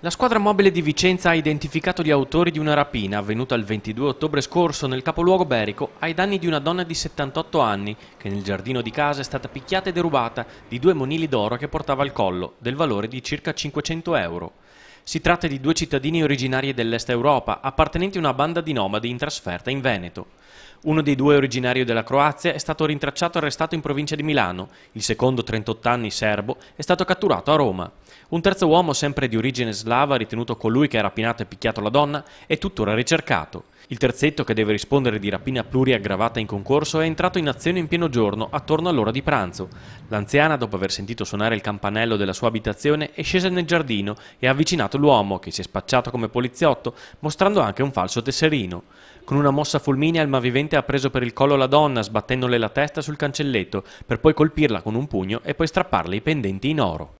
La squadra mobile di Vicenza ha identificato gli autori di una rapina avvenuta il 22 ottobre scorso nel capoluogo berico ai danni di una donna di 78 anni che nel giardino di casa è stata picchiata e derubata di due monili d'oro che portava al collo, del valore di circa 500 euro. Si tratta di due cittadini originari dell'Est Europa, appartenenti a una banda di nomadi in trasferta in Veneto. Uno dei due originario della Croazia è stato rintracciato e arrestato in provincia di Milano, il secondo 38 anni serbo è stato catturato a Roma. Un terzo uomo sempre di origine slava, ritenuto colui che ha rapinato e picchiato la donna, è tuttora ricercato. Il terzetto, che deve rispondere di rapina pluriaggravata in concorso, è entrato in azione in pieno giorno, attorno all'ora di pranzo. L'anziana, dopo aver sentito suonare il campanello della sua abitazione, è scesa nel giardino e ha avvicinato l'uomo, che si è spacciato come poliziotto, mostrando anche un falso tesserino. Con una mossa fulminea il malvivente ha preso per il collo la donna, sbattendole la testa sul cancelletto, per poi colpirla con un pugno e poi strapparle i pendenti in oro.